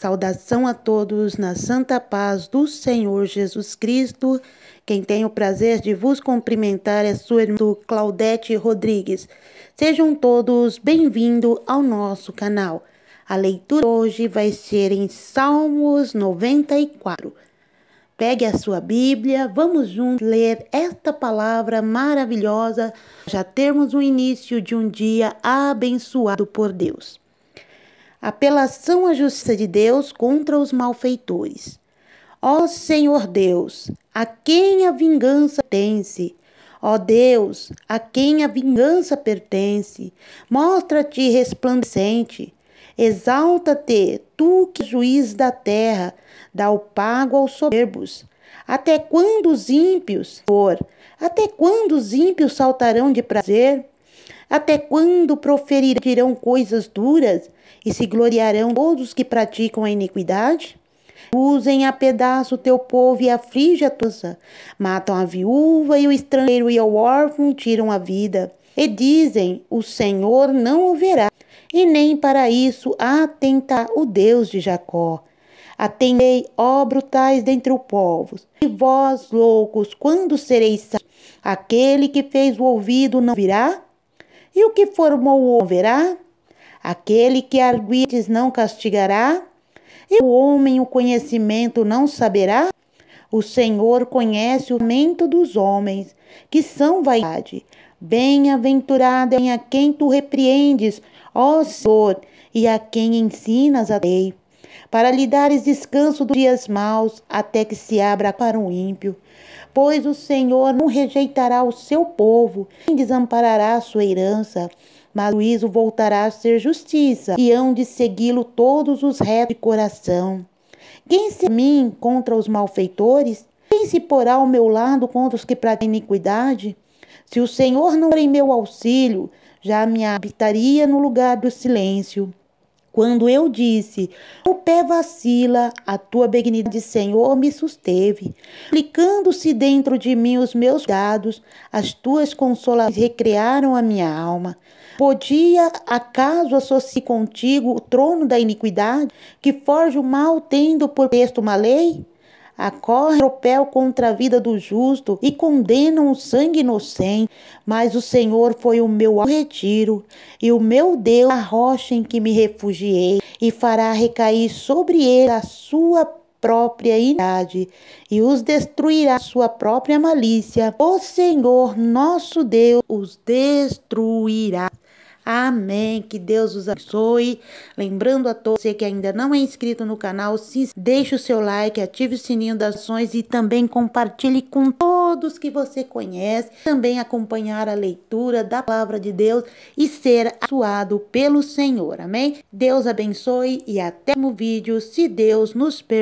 Saudação a todos na santa paz do Senhor Jesus Cristo. Quem tem o prazer de vos cumprimentar é sua irmã Claudete Rodrigues. Sejam todos bem-vindos ao nosso canal. A leitura hoje vai ser em Salmos 94. Pegue a sua Bíblia, vamos juntos ler esta palavra maravilhosa. Já temos o início de um dia abençoado por Deus apelação à justiça de Deus contra os malfeitores. Ó Senhor Deus, a quem a vingança pertence? Ó Deus, a quem a vingança pertence? Mostra-te resplandecente. Exalta-te, tu que juiz da terra, dá o pago aos soberbos. Até quando os ímpios, por, até quando os ímpios saltarão de prazer? Até quando proferirão coisas duras e se gloriarão todos que praticam a iniquidade? Usem a pedaço teu povo e aflige a tua. Matam a viúva e o estrangeiro e o órfão tiram a vida. E dizem: O Senhor não o verá, e nem para isso atenta o Deus de Jacó. Atendei, ó brutais dentre os povos, e vós, loucos, quando sereis salvos? Aquele que fez o ouvido não virá? E o que formou o homem verá? Aquele que arguites não castigará? E o homem o conhecimento não saberá? O Senhor conhece o mento dos homens, que são vaidade. Bem-aventurado é a quem tu repreendes, ó Senhor, e a quem ensinas a lei para lhe dares descanso dos dias maus, até que se abra para o ímpio. Pois o Senhor não rejeitará o seu povo, nem desamparará a sua herança. Mas o juízo voltará a ser justiça, e hão de segui-lo todos os retos de coração. Quem se mim contra os malfeitores? Quem se porá ao meu lado contra os que praticam iniquidade? Se o Senhor não for em meu auxílio, já me habitaria no lugar do silêncio. Quando eu disse, o pé vacila, a tua benignidade, Senhor, me susteve, aplicando-se dentro de mim os meus dados, as tuas consolações recrearam a minha alma. Podia acaso associar contigo o trono da iniquidade, que forja o mal tendo por texto uma lei? acorrem tropel contra a vida do justo e condenam o sangue inocente. Mas o Senhor foi o meu retiro e o meu Deus a rocha em que me refugiei e fará recair sobre ele a sua própria idade e os destruirá a sua própria malícia. O Senhor nosso Deus os destruirá. Amém. Que Deus os abençoe. Lembrando a todos você que ainda não é inscrito no canal, se deixe o seu like, ative o sininho das ações e também compartilhe com todos que você conhece. Também acompanhar a leitura da palavra de Deus e ser abençoado pelo Senhor. Amém. Deus abençoe e até o vídeo, se Deus nos permitir.